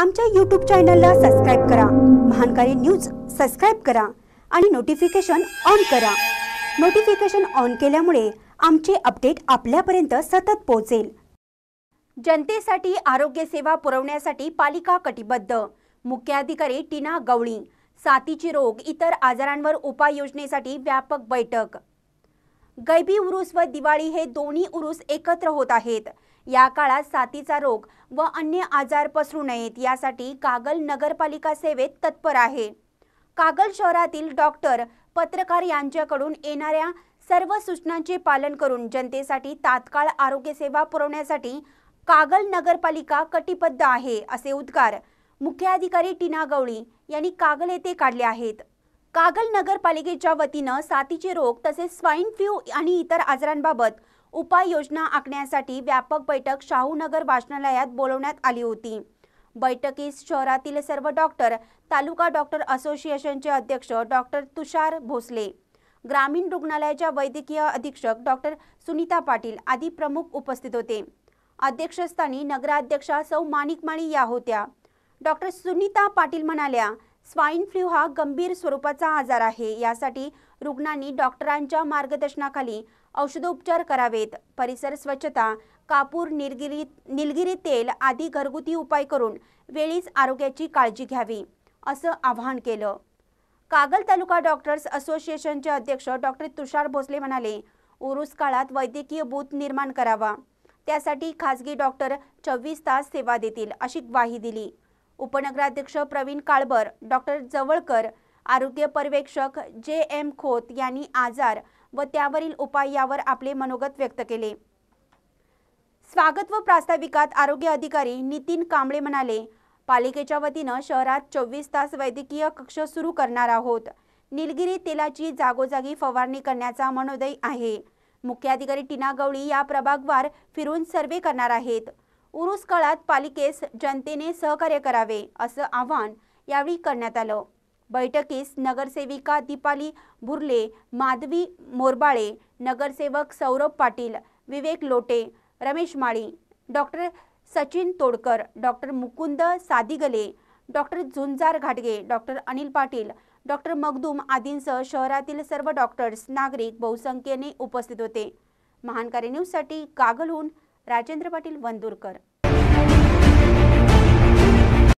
आमच्या यूट्यूब चॅनलला सबस्क्राईब करा महानकारी न्यूज सबस्क्राईब करा आणि नोटिफिकेशन ऑन करा नोटिफिकेशन ऑन केल्यामुळे आमचे अपडेट आपल्यापर्यंत सतत पोहोचेल जनतेसाठी आरोग्य सेवा पुरवण्यासाठी पालिका कटिबद्ध मुख्याधिकारी टीना गवळी साथीचे रोग इतर आजारांवर उपाययोजनेसाठी व्यापक बैठक गैबी उरुस व दिवाळी हे दोन्ही उरुस एकत्र होत आहेत या काळात साथीचा रोग व अन्य आजार पसरू नयेत यासाठी कागल नगरपालिका सेवेत तत्पर आहे कागल शहरातील डॉक्टर पत्रकार यांच्याकडून येणाऱ्या सर्व सूचनांचे पालन करून जनतेसाठी तात्काळ आरोग्य सेवा पुरवण्यासाठी कागल नगरपालिका कटिबद्ध आहे असे उद्गार मुख्याधिकारी टीना गवळी यांनी कागल येथे काढले आहेत कागल नगरपालिकेच्या वतीनं साथीचे रोग तसेच स्वाईन फ्लू आणि इतर आजारांबाबत उपाययोजना आखण्यासाठी व्यापक बैठक शाहूनगर वाचनालयात बोलवण्यात आली होती बैठकीस शहरातील सर्व डॉक्टर तालुका डॉक्टर असोसिएशनचे अध्यक्ष डॉक्टर तुषार भोसले ग्रामीण रुग्णालयाच्या वैद्यकीय अधीक्षक डॉक्टर सुनीता पाटील आदी प्रमुख उपस्थित होते अध्यक्षस्थानी नगराध्यक्षा सौ माणिकमाळी या होत्या डॉक्टर सुनीता पाटील म्हणाल्या स्वाईन फ्लू हा गंभीर स्वरूपाचा आजार आहे यासाठी रुग्णांनी डॉक्टरांच्या मार्गदर्शनाखाली औषधोपचार करावेत परिसर स्वच्छता कापूर निलगिरी निलगिरी तेल आदी घरगुती उपाय करून वेळीच आरोग्याची काळजी घ्यावी असं आवाहन केलं कागल तालुका डॉक्टर्स असोसिएशनचे अध्यक्ष डॉक्टर तुषार भोसले म्हणाले उरुस काळात वैद्यकीय बूथ निर्माण करावा त्यासाठी खासगी डॉक्टर चोवीस तास सेवा देतील अशी ग्वाही दिली उपनगराध्यक्ष प्रवीण काळबर डॉक्टर जवळकर आरोग्य पर्यवेक्षक जे एम खोत यांनी आजार व त्यावरील उपाय यावर आपले मनोगत व्यक्त केले स्वागत व प्रास्ताविकात आरोग्य अधिकारी नितीन कांबळे म्हणाले पालिकेच्या वतीनं शहरात चोवीस तास वैद्यकीय कक्ष सुरू करणार आहोत निलगिरी तेलाची जागोजागी फवारणी करण्याचा मनोदय आहे मुख्याधिकारी टीना गवळी या प्रभागवार फिरून सर्वे करणार आहेत उरुस काळात पालिकेस जनतेने सहकार्य करावे असं आवाहन यावेळी करण्यात आलं बैठकीस नगरसेविका दीपाली भुरले माधवी मोरबाळे नगरसेवक Saurabh Patil Vivek Lote Ramesh Mali doctor Sachin Todkar doctor Mukund Sadigale doctor Zunjar घाटगे डॉक्टर अनिल पाटील डॉक्टर मगदूम आदींसह शहरातील सर्व डॉक्टर्स नागरिक बहुसंख्येने उपस्थित होते महान कार्य न्यूजसाठी कागलहून राजेंद्र पाटील वंदुरकर